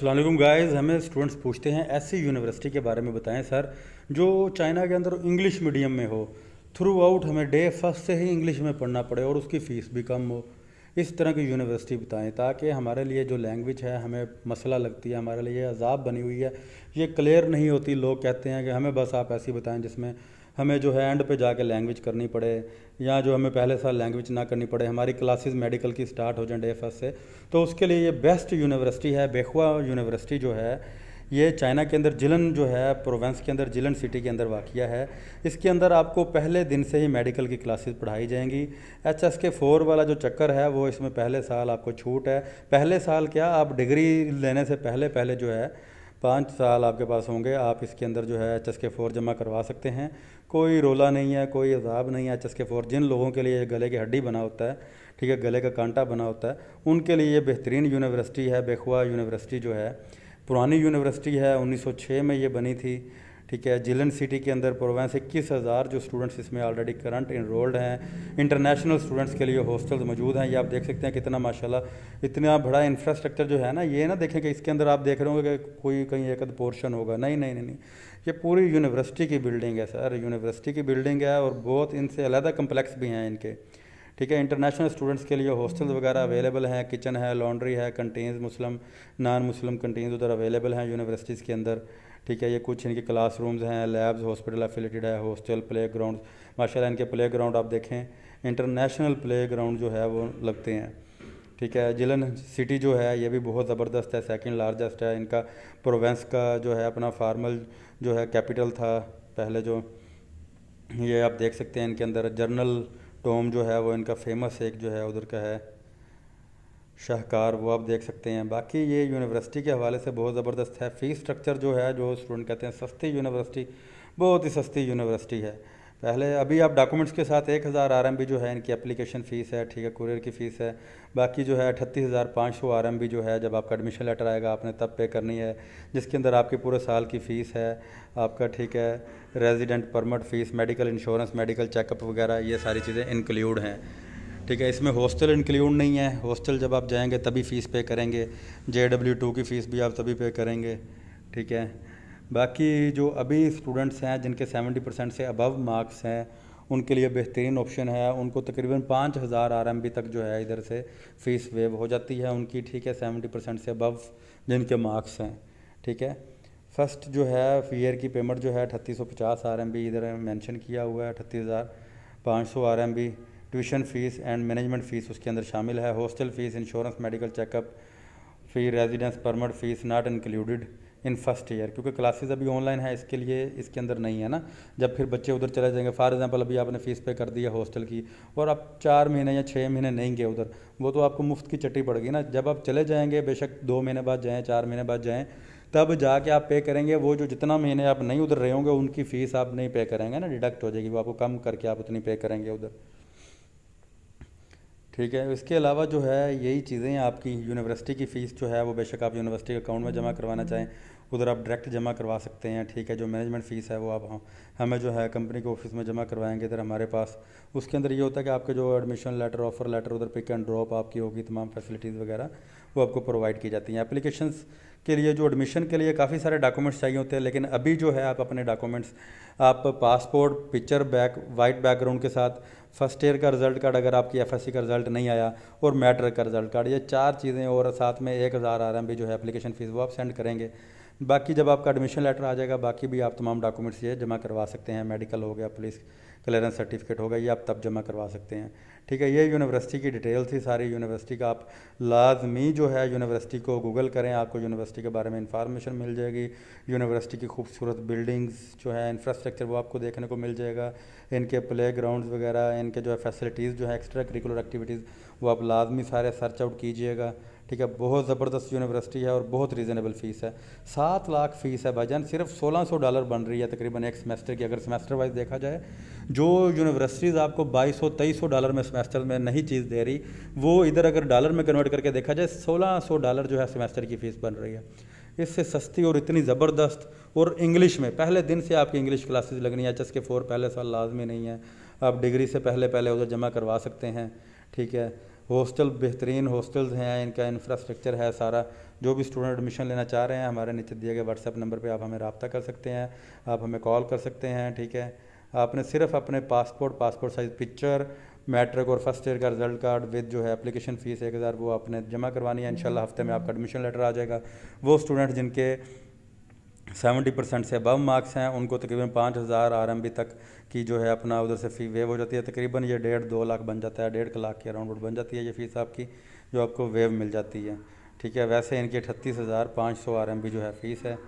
अल्लाम गाइस हमें स्टूडेंट्स पूछते हैं ऐसी यूनिवर्सिटी के बारे में बताएं सर जो चाइना के अंदर इंग्लिश मीडियम में हो थ्रू आउट हमें डे फर्स्ट से ही इंग्लिश में पढ़ना पड़े और उसकी फ़ीस भी कम हो इस तरह की यूनिवर्सिटी बताएं ताकि हमारे लिए जो लैंग्वेज है हमें मसला लगती है हमारे लिए अजाब बनी हुई है ये क्लियर नहीं होती लोग कहते हैं कि हमें बस आप ऐसी बताएं जिसमें हमें जो है एंड पे जाके लैंग्वेज करनी पड़े या जो हमें पहले साल लैंग्वेज ना करनी पड़े हमारी क्लासेस मेडिकल की स्टार्ट हो जाए डे फर्स्ट से तो उसके लिए ये बेस्ट यूनिवर्सिटी है बेखुआ यूनिवर्सिटी जो है ये चाइना के अंदर जिलन जो है प्रोवेंस के अंदर जिलन सिटी के अंदर वाक़ है इसके अंदर आपको पहले दिन से ही मेडिकल की क्लासेस पढ़ाई जाएंगी एच एस के फोर वाला जो चक्कर है वो इसमें पहले साल आपको छूट है पहले साल क्या आप डिग्री लेने से पहले पहले जो है पाँच साल आपके पास होंगे आप इसके अंदर जो है एच एस के फ़ोर जमा करवा सकते हैं कोई रोला नहीं है कोई अजाब नहीं है एच एस के फ़ोर जिन लोगों के लिए गले की हड्डी बना होता है ठीक है गले का कांटा बना होता है उनके लिए ये बेहतरीन यूनिवर्सिटी है बेखुआ यूनिवर्सिटी जो है पुरानी यूनिवर्सिटी है 1906 में ये बनी थी ठीक है जिलन सिटी के अंदर प्रोवेंस इक्कीस हज़ार जो स्टूडेंट्स इसमें ऑलरेडी करंट इनरोल्ड हैं इंटरनेशनल स्टूडेंट्स के लिए हॉस्टल्स मौजूद हैं ये आप देख सकते हैं कितना माशाल्लाह इतना बड़ा इंफ्रास्ट्रक्चर जो है ना ये ना देखें कि इसके अंदर आप देख रहे होंगे कि कोई कहीं एक पोर्शन होगा नहीं नहीं नहीं, नहीं। ये पूरी यूनिवर्सिटी की बिल्डिंग है सर यूनिवर्सिटी की बिल्डिंग है और बहुत इनसे अलहदा कम्प्लेक्स भी हैं इनके ठीक है इंटरनेशनल स्टूडेंट्स के लिए हॉस्टल्स वगैरह अवेलेबल हैं किचन है लॉन्ड्री है canteens Muslim non Muslim canteens उधर अवेलेबल हैं यूनिवर्सिटीज़ के अंदर ठीक है ये कुछ इनके क्लास रूम्स हैं लैब्स हॉस्पिटल एफिलेटेड है हॉस्टल प्ले ग्राउंड माशा इनके प्ले ग्राउंड आप देखें इंटरनेशनल प्ले ग्राउंड जो है वो लगते हैं ठीक है जिलन सिटी जो है ये भी बहुत ज़बरदस्त है सेकेंड लार्जेस्ट है इनका प्रोवेंस का जो है अपना फार्मल जो है कैपिटल था पहले जो ये आप देख सकते हैं इनके अंदर जर्नल टोम जो है वो इनका फेमस एक जो है उधर का है शाहकार वो आप देख सकते हैं बाकी ये यूनिवर्सिटी के हवाले से बहुत ज़बरदस्त है फ़ीस स्ट्रक्चर जो है जो स्टूडेंट कहते हैं सस्ती यूनिवर्सिटी बहुत ही सस्ती यूनिवर्सिटी है पहले अभी आप डॉक्यूमेंट्स के साथ एक हज़ार आर जो है इनकी एप्लीकेशन फ़ीस है ठीक है कुरियर की फ़ीस है बाकी जो है अठतीस हज़ार पाँच सौ आर जो है जब आपका एडमिशन लेटर आएगा आपने तब पे करनी है जिसके अंदर आपके पूरे साल की फ़ीस है आपका ठीक है resident permit fees medical insurance medical checkup वगैरह ये सारी चीज़ें इंक्लूड हैं ठीक है इसमें हॉस्टल इंक्लूड नहीं है हॉस्टल जब आप जाएंगे तभी फ़ीस पे करेंगे जे डब्ल्यू टू की फ़ीस भी आप तभी पे करेंगे ठीक है बाकी जो अभी स्टूडेंट्स हैं जिनके 70 परसेंट से अबव मार्क्स हैं उनके लिए बेहतरीन ऑप्शन है उनको तकरीबन पाँच हज़ार आर एम बी तक जो है इधर से फ़ीस वेव हो जाती है उनकी ठीक है सेवेंटी परसेंट से अबव जिनके मार्क्स हैं ठीक है फर्स्ट जो है फ़ीयर की पेमेंट जो है अठतीस सौ पचास आर एम बी इधर मैंशन किया हुआ है अठतीस हज़ार पाँच सौ R M B tuition fees and management fees उसके अंदर शामिल है hostel fees insurance medical checkup fee residence permit fees not included in first year क्योंकि क्लासेस अभी ऑनलाइन है इसके लिए इसके अंदर नहीं है ना जब फिर बच्चे उधर चले जाएंगे फॉर एग्जांपल अभी आपने फ़ीस पे कर दी है हॉस्टल की और आप चार महीने या छः महीने नहीं गए उधर वो तो आपको मुफ्त की चट्टी पड़ गई ना जब आप चले जाएंगे बेशक दो महीने बाद जाएँ चार महीने बाद जाएँ तब जाके आप पे करेंगे वो जो जितना महीने आप नहीं उधर रहे होंगे उनकी फ़ीस आप नहीं पे करेंगे ना डिडक्ट हो जाएगी वो आपको कम करके आप उतनी पे करेंगे उधर ठीक है इसके अलावा जो है यही चीज़ें आपकी यूनिवर्सिटी की फ़ीस जो है वो बेशक आप यूनिवर्सिटी के अकाउंट में जमा करवाना चाहें उधर आप डायरेक्ट जमा करवा सकते हैं ठीक है जो मैनेजमेंट फ़ीस है वो आप हाँ, हमें जो है कंपनी के ऑफिस में जमा करवाएंगे इधर हमारे पास उसके अंदर ये होता है कि आपके जो एडमिशन लेटर ऑफ़र लेटर उधर पिक एंड ड्रॉप आपकी होगी तमाम फैसिलिटीज़ वगैरह वो आपको प्रोवाइड की जाती हैं एप्लीकेशंस के लिए जो एडमिशन के लिए काफ़ी सारे डॉक्यूमेंट्स चाहिए होते हैं लेकिन अभी जो है आप अपने डॉक्यूमेंट्स आप passport picture back white background के साथ फर्स्ट ईयर का रिजल्ट कार्ड अगर आपकी एफ का रिजल्ट नहीं आया और मैट्रिक का रिजल्ट कार्ड ये चार चीज़ें और साथ में एक हज़ार आर जो है अपलीकेशन फ़ीस वो आप सेंड करेंगे बाकी जब आपका एडमिशन लेटर आ जाएगा बाकी भी आप तमाम डॉक्यूमेंट्स ये जमा करवा सकते हैं मेडिकल हो गया पुलिस क्लियरेंस सर्टिफिकेट होगा ये आप तब जमा करवा सकते हैं ठीक है ये यूनिवर्सिटी की डिटेल थी सारी यूनिवर्सिटी का आप लाजमी जो है यूनिवर्सिटी को गूगल करें आपको यूनिवर्सिटी के बारे में इंफॉर्मेशन मिल जाएगी यूनिवर्सिटी की खूबसूरत बिल्डिंग्स जो है इंफ्रास्ट्रक्चर वो आपको देखने को मिल जाएगा इनके प्ले ग्राउंड वगैरह इनके जो है फैसिलिटीज़ जो है एक्स्ट्रा करिकुलर एक्टिविटीज़ वो आप लाजमी सारे सर्च आउट कीजिएगा ठीक है बहुत ज़बरदस्त यूनिवर्सिटी है और बहुत रीज़नेबल फ़ीस है सात लाख फ़ीस है भाई सिर्फ सोलह सौ डॉलर बन रही है तकरीबन एक सेमेस्टर की अगर सेमेस्टर वाइज देखा जाए जो यूनिवर्सिटीज़ आपको बाईस सौ तेईस सौ डॉलर में सेमेस्टर में नहीं चीज़ दे रही वो इधर अगर डॉलर में कन्वर्ट करके देखा जाए सोलह सौ डॉलर जो है सेमेस्टर की फ़ीस बन रही है इससे सस्ती और इतनी ज़बरदस्त और इंग्लिश में पहले दिन से आपकी इंग्लिश क्लासेज लगनी है एच के फ़ोर पहले साल लाजमी नहीं है आप डिग्री से पहले पहले उधर जमा करवा सकते हैं ठीक है हॉस्टल बेहतरीन हॉस्टल्स हैं इनका इंफ्रास्ट्रक्चर है सारा जो भी स्टूडेंट एडमिशन लेना चाह रहे हैं हमारे नीचे दिए गए व्हाट्सएप नंबर पे आप हमें रबता कर सकते हैं आप हमें कॉल कर सकते हैं ठीक है आपने सिर्फ अपने passport passport size picture matric और फर्स्ट ईयर का रिजल्ट कार्ड विद जो है एप्लीकेशन फ़ीस एक हज़ार वो आपने जमा करवानी है हम्म। इंशाल्लाह हफ्ते में आपका एडमिशन लेटर आ जाएगा वो स्टूडेंट जिनके सेवेंटी परसेंट से अबव मार्क्स हैं उनको तकरीबन पाँच हज़ार आर एम बी तक की जो है अपना उधर से फ़ी वेव हो जाती है तकरीबन ये डेढ़ दो लाख बन जाता है डेढ़ लाख के अराउंड बन जाती है ये फ़ीस आपकी जो आपको वेव मिल जाती है ठीक है वैसे इनकी अठतीस हज़ार पाँच सौ आर एम बी जो है फ़ीस है